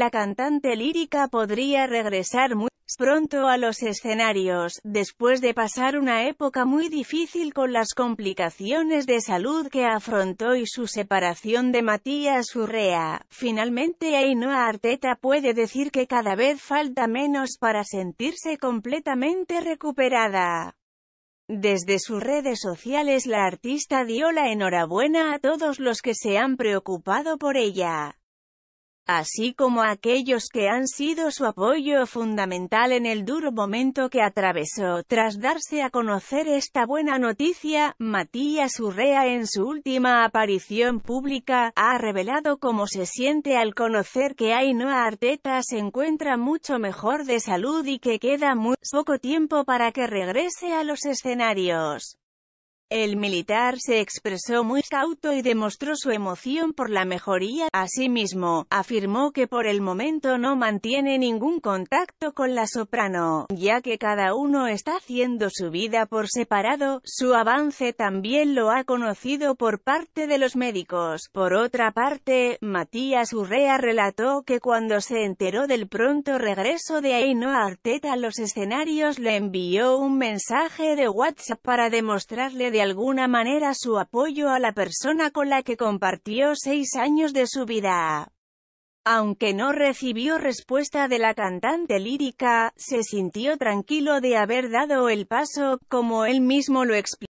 La cantante lírica podría regresar muy pronto a los escenarios, después de pasar una época muy difícil con las complicaciones de salud que afrontó y su separación de Matías Urrea. Finalmente Ainhoa Arteta puede decir que cada vez falta menos para sentirse completamente recuperada. Desde sus redes sociales la artista dio la enhorabuena a todos los que se han preocupado por ella así como aquellos que han sido su apoyo fundamental en el duro momento que atravesó. Tras darse a conocer esta buena noticia, Matías Urrea en su última aparición pública, ha revelado cómo se siente al conocer que Ainhoa Arteta se encuentra mucho mejor de salud y que queda muy poco tiempo para que regrese a los escenarios. El militar se expresó muy cauto y demostró su emoción por la mejoría. Asimismo, afirmó que por el momento no mantiene ningún contacto con la soprano, ya que cada uno está haciendo su vida por separado. Su avance también lo ha conocido por parte de los médicos. Por otra parte, Matías Urrea relató que cuando se enteró del pronto regreso de Ainhoa Arteta a los escenarios le envió un mensaje de WhatsApp para demostrarle de alguna manera su apoyo a la persona con la que compartió seis años de su vida. Aunque no recibió respuesta de la cantante lírica, se sintió tranquilo de haber dado el paso, como él mismo lo explicó.